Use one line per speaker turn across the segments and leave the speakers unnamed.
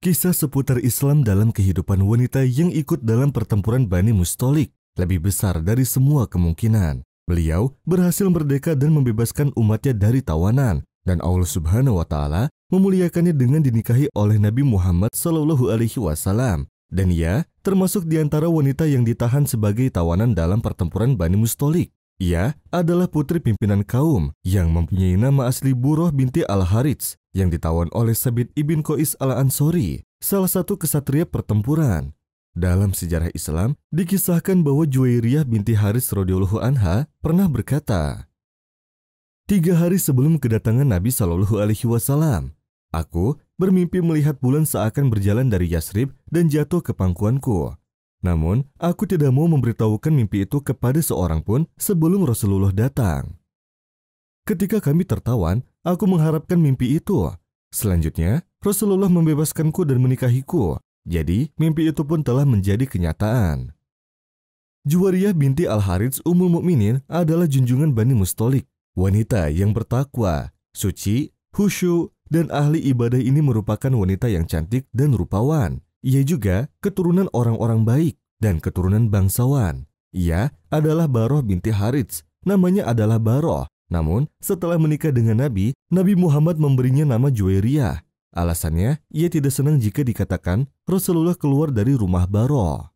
Kisah seputar Islam dalam kehidupan wanita yang ikut dalam pertempuran Bani Mustolik lebih besar dari semua kemungkinan. Beliau berhasil merdeka dan membebaskan umatnya dari tawanan, dan Allah Subhanahu wa Ta'ala memuliakannya dengan dinikahi oleh Nabi Muhammad Shallallahu Alaihi Wasallam. Dan ia termasuk di antara wanita yang ditahan sebagai tawanan dalam pertempuran Bani Mustolik. Ia adalah putri pimpinan kaum yang mempunyai nama asli Buruh binti Al-Harits yang ditawan oleh Sabit ibn Qais al-Ansori, salah satu kesatria pertempuran. Dalam sejarah Islam, dikisahkan bahwa Juwairiyah binti Haris radhiyallahu anha pernah berkata, Tiga hari sebelum kedatangan Nabi Shallallahu Alaihi Wasallam, aku bermimpi melihat bulan seakan berjalan dari Yasrib dan jatuh ke pangkuanku. Namun, aku tidak mau memberitahukan mimpi itu kepada seorang pun sebelum Rasulullah datang. Ketika kami tertawan, Aku mengharapkan mimpi itu. Selanjutnya, Rasulullah membebaskanku dan menikahiku. Jadi, mimpi itu pun telah menjadi kenyataan. Juwariyah binti Al-Harits Ummul Mukminin adalah junjungan Bani Mustolik, wanita yang bertakwa, suci, khusyuk, dan ahli ibadah ini merupakan wanita yang cantik dan rupawan. Ia juga keturunan orang-orang baik dan keturunan bangsawan. Ia adalah Baroh binti Harits. Namanya adalah Baroh namun, setelah menikah dengan Nabi, Nabi Muhammad memberinya nama Juwairia Alasannya, ia tidak senang jika dikatakan Rasulullah keluar dari rumah Baro.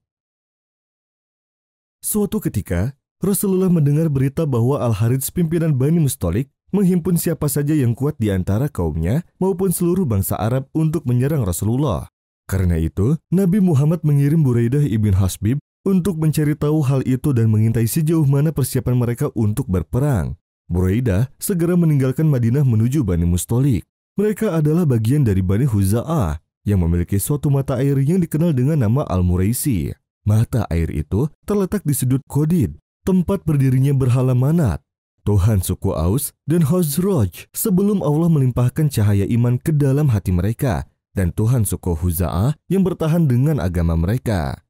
Suatu ketika, Rasulullah mendengar berita bahwa Al-Harits pimpinan Bani Mustolik menghimpun siapa saja yang kuat di antara kaumnya maupun seluruh bangsa Arab untuk menyerang Rasulullah. Karena itu, Nabi Muhammad mengirim Buraidah ibn Hasbib untuk mencari tahu hal itu dan mengintai sejauh mana persiapan mereka untuk berperang. Buraidah segera meninggalkan Madinah menuju Bani Mustolik. Mereka adalah bagian dari Bani Huza'ah yang memiliki suatu mata air yang dikenal dengan nama Al-Muraisi. Mata air itu terletak di sudut Kodid, tempat berdirinya berhala manat. Tuhan suku Aus dan Hozroj sebelum Allah melimpahkan cahaya iman ke dalam hati mereka dan Tuhan suku Huza'ah yang bertahan dengan agama mereka.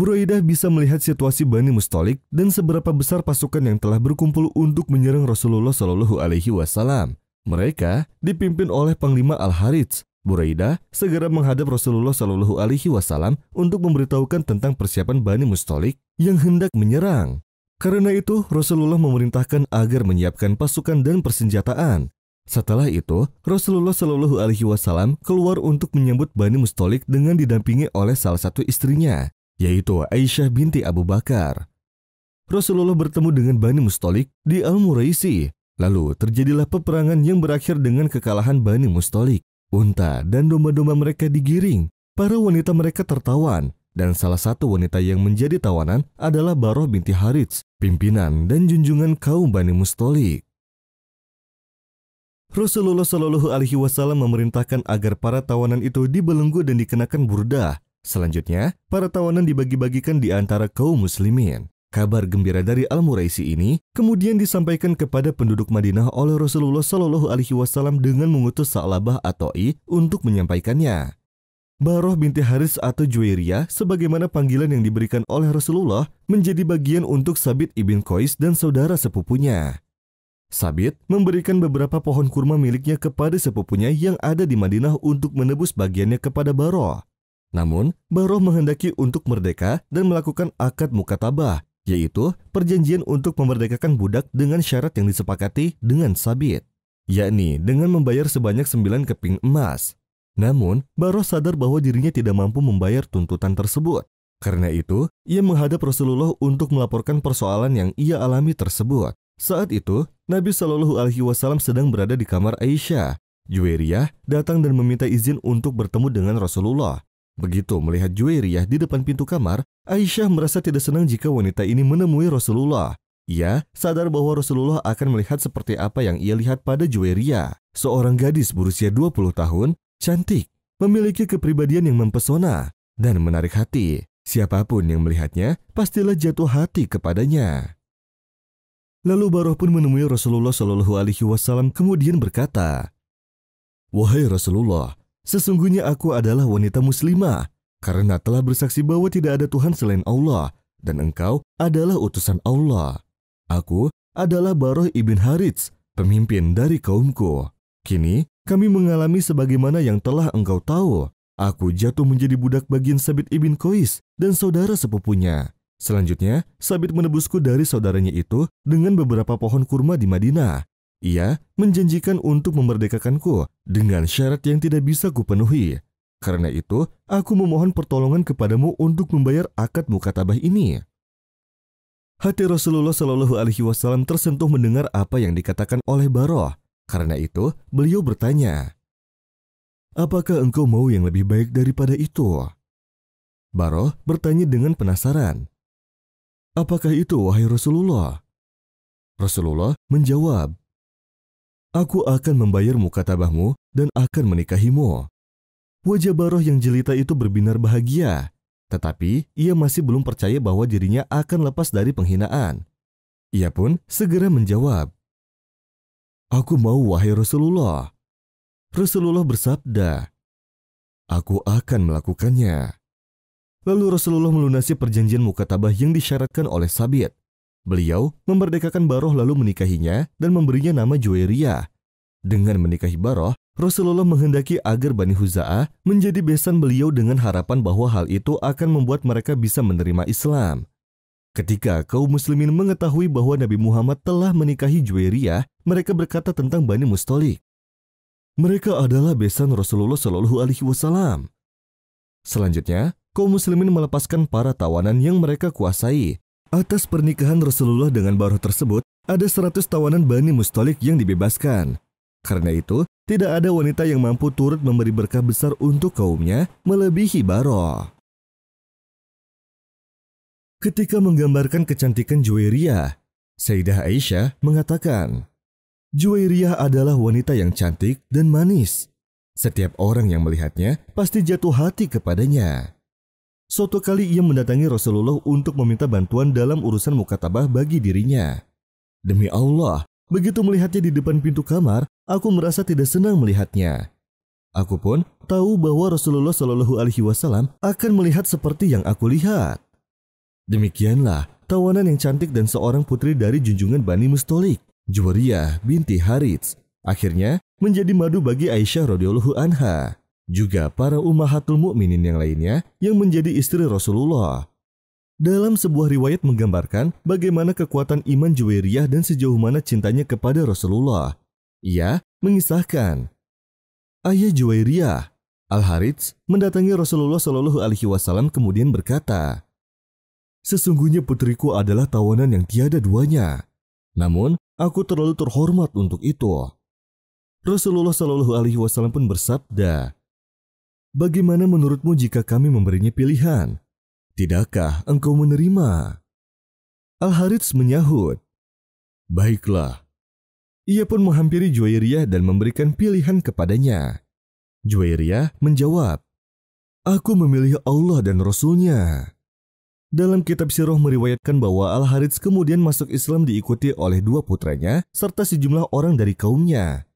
Buraidah bisa melihat situasi Bani Mustolik dan seberapa besar pasukan yang telah berkumpul untuk menyerang Rasulullah Shallallahu Alaihi Wasallam. Mereka dipimpin oleh Panglima Al Harits. Buraidah segera menghadap Rasulullah Shallallahu Alaihi Wasallam untuk memberitahukan tentang persiapan Bani Mustolik yang hendak menyerang. Karena itu, Rasulullah memerintahkan agar menyiapkan pasukan dan persenjataan. Setelah itu, Rasulullah Shallallahu Alaihi Wasallam keluar untuk menyambut Bani Mustolik dengan didampingi oleh salah satu istrinya yaitu Aisyah binti Abu Bakar. Rasulullah bertemu dengan Bani Mustolik di Al-Muraisi, lalu terjadilah peperangan yang berakhir dengan kekalahan Bani Mustolik. Unta dan domba-domba mereka digiring, para wanita mereka tertawan, dan salah satu wanita yang menjadi tawanan adalah Baroh binti Harits, pimpinan dan junjungan kaum Bani Mustolik. Rasulullah Shallallahu Alaihi Wasallam memerintahkan agar para tawanan itu dibelenggu dan dikenakan burdah, Selanjutnya, para tawanan dibagi-bagikan di antara kaum muslimin. Kabar gembira dari Al-Muraisi ini kemudian disampaikan kepada penduduk Madinah oleh Rasulullah Shallallahu alaihi wasallam dengan mengutus Sa'labah atau I untuk menyampaikannya. Baroh binti Haris atau Juwairiyah sebagaimana panggilan yang diberikan oleh Rasulullah menjadi bagian untuk Sabit ibn Qais dan saudara sepupunya. Sabit memberikan beberapa pohon kurma miliknya kepada sepupunya yang ada di Madinah untuk menebus bagiannya kepada Baroh. Namun, Baroh menghendaki untuk merdeka dan melakukan akad mukatabah, yaitu perjanjian untuk memerdekakan budak dengan syarat yang disepakati dengan sabit, yakni dengan membayar sebanyak sembilan keping emas. Namun, Baroh sadar bahwa dirinya tidak mampu membayar tuntutan tersebut. Karena itu, ia menghadap Rasulullah untuk melaporkan persoalan yang ia alami tersebut. Saat itu, Nabi Shallallahu Alaihi Wasallam sedang berada di kamar Aisyah. Juwairiyah datang dan meminta izin untuk bertemu dengan Rasulullah. Begitu melihat Juwairiyah di depan pintu kamar, Aisyah merasa tidak senang jika wanita ini menemui Rasulullah. Ia sadar bahwa Rasulullah akan melihat seperti apa yang ia lihat pada Juwairiyah, seorang gadis berusia 20 tahun, cantik, memiliki kepribadian yang mempesona, dan menarik hati. Siapapun yang melihatnya pastilah jatuh hati kepadanya. Lalu Baroh pun menemui Rasulullah Shallallahu Alaihi Wasallam kemudian berkata, Wahai Rasulullah, Sesungguhnya aku adalah wanita muslimah, karena telah bersaksi bahwa tidak ada Tuhan selain Allah, dan engkau adalah utusan Allah. Aku adalah Baroh ibn Harits, pemimpin dari kaumku. Kini, kami mengalami sebagaimana yang telah engkau tahu. Aku jatuh menjadi budak bagian Sabit ibn Qais dan saudara sepupunya. Selanjutnya, Sabit menebusku dari saudaranya itu dengan beberapa pohon kurma di Madinah. Ia menjanjikan untuk memerdekakanku dengan syarat yang tidak bisa kupenuhi. Karena itu, aku memohon pertolongan kepadamu untuk membayar akad mukatabah ini. Hati Rasulullah Shallallahu Alaihi Wasallam tersentuh mendengar apa yang dikatakan oleh Baroh. Karena itu, beliau bertanya, Apakah engkau mau yang lebih baik daripada itu? Baroh bertanya dengan penasaran. Apakah itu, wahai Rasulullah? Rasulullah menjawab, Aku akan membayarmu tabahmu dan akan menikahimu. Wajah Baroh yang jelita itu berbinar bahagia, tetapi ia masih belum percaya bahwa dirinya akan lepas dari penghinaan. Ia pun segera menjawab, Aku mau wahai Rasulullah. Rasulullah bersabda, Aku akan melakukannya. Lalu Rasulullah melunasi perjanjian mukatabah yang disyaratkan oleh Sabit. Beliau memerdekakan Baroh lalu menikahinya dan memberinya nama Juwairia. Dengan menikahi Baroh, Rasulullah menghendaki agar Bani Huza'ah menjadi besan beliau dengan harapan bahwa hal itu akan membuat mereka bisa menerima Islam. Ketika kaum muslimin mengetahui bahwa Nabi Muhammad telah menikahi Juwairiyah, mereka berkata tentang Bani Mustolik. Mereka adalah besan Rasulullah Shallallahu Alaihi Wasallam. Selanjutnya, kaum muslimin melepaskan para tawanan yang mereka kuasai Atas pernikahan Rasulullah dengan Baruh tersebut, ada 100 tawanan Bani Mustalik yang dibebaskan. Karena itu, tidak ada wanita yang mampu turut memberi berkah besar untuk kaumnya melebihi Baroh. Ketika menggambarkan kecantikan Juwairia, Sayyidah Aisyah mengatakan, Juwairia adalah wanita yang cantik dan manis. Setiap orang yang melihatnya pasti jatuh hati kepadanya. Suatu kali ia mendatangi Rasulullah untuk meminta bantuan dalam urusan mukatabah bagi dirinya. Demi Allah, begitu melihatnya di depan pintu kamar, aku merasa tidak senang melihatnya. Aku pun tahu bahwa Rasulullah Shallallahu Alaihi Wasallam akan melihat seperti yang aku lihat. Demikianlah tawanan yang cantik dan seorang putri dari junjungan Bani Mustolik, Juwariyah binti Harits, akhirnya menjadi madu bagi Aisyah radhiyallahu anha juga para ummahatul mukminin yang lainnya yang menjadi istri Rasulullah. Dalam sebuah riwayat menggambarkan bagaimana kekuatan iman Juwairiyah dan sejauh mana cintanya kepada Rasulullah. Ia mengisahkan, Ayah Juwairiyah, al harits mendatangi Rasulullah Shallallahu Alaihi Wasallam kemudian berkata, Sesungguhnya putriku adalah tawanan yang tiada duanya. Namun, aku terlalu terhormat untuk itu. Rasulullah Shallallahu Alaihi Wasallam pun bersabda, Bagaimana menurutmu jika kami memberinya pilihan? Tidakkah engkau menerima? Al-Harits menyahut, Baiklah. Ia pun menghampiri Juwairiyah dan memberikan pilihan kepadanya. Juwairiyah menjawab, Aku memilih Allah dan Rasulnya. Dalam kitab Sirah meriwayatkan bahwa Al-Harits kemudian masuk Islam diikuti oleh dua putranya serta sejumlah orang dari kaumnya.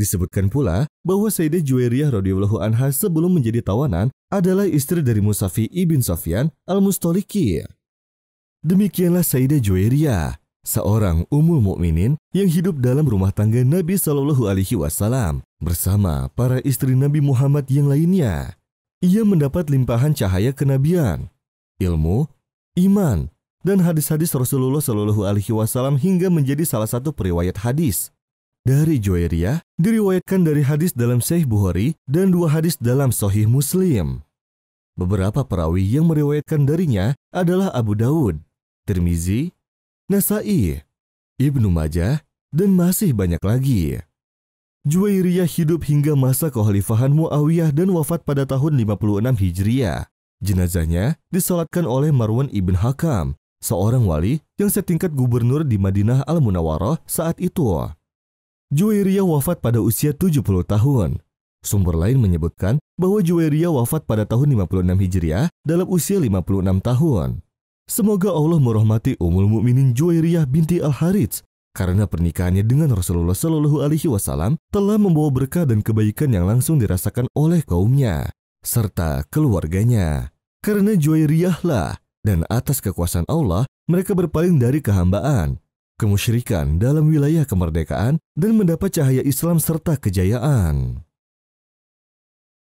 Disebutkan pula bahwa Sayyidah Juwairiyah radhiyallahu anha sebelum menjadi tawanan adalah istri dari Musafi ibn Sofyan al-Mustoliki. Demikianlah Sayyidah Juwairiyah, seorang umul mukminin yang hidup dalam rumah tangga Nabi Shallallahu alaihi wasallam bersama para istri Nabi Muhammad yang lainnya. Ia mendapat limpahan cahaya kenabian, ilmu, iman, dan hadis-hadis Rasulullah Shallallahu alaihi wasallam hingga menjadi salah satu periwayat hadis. Dari Joeria diriwayatkan dari hadis dalam Sahih Bukhari dan dua hadis dalam Sahih Muslim. Beberapa perawi yang meriwayatkan darinya adalah Abu Dawud, Tirmizi, Nasai, Ibnu Majah, dan masih banyak lagi. Juwairiyah hidup hingga masa kekhalifahan Muawiyah dan wafat pada tahun 56 Hijriah. Jenazahnya disolatkan oleh Marwan ibn Hakam, seorang wali yang setingkat gubernur di Madinah Al-Munawarah saat itu. Juwairia wafat pada usia 70 tahun. Sumber lain menyebutkan bahwa Juwairia wafat pada tahun 56 Hijriah dalam usia 56 tahun. Semoga Allah merahmati umul Mukminin Juwairiyah binti Al-Harits karena pernikahannya dengan Rasulullah Shallallahu alaihi wasallam telah membawa berkah dan kebaikan yang langsung dirasakan oleh kaumnya serta keluarganya. Karena Juwairiyahlah dan atas kekuasaan Allah mereka berpaling dari kehambaan kemusyrikan dalam wilayah kemerdekaan dan mendapat cahaya Islam serta kejayaan.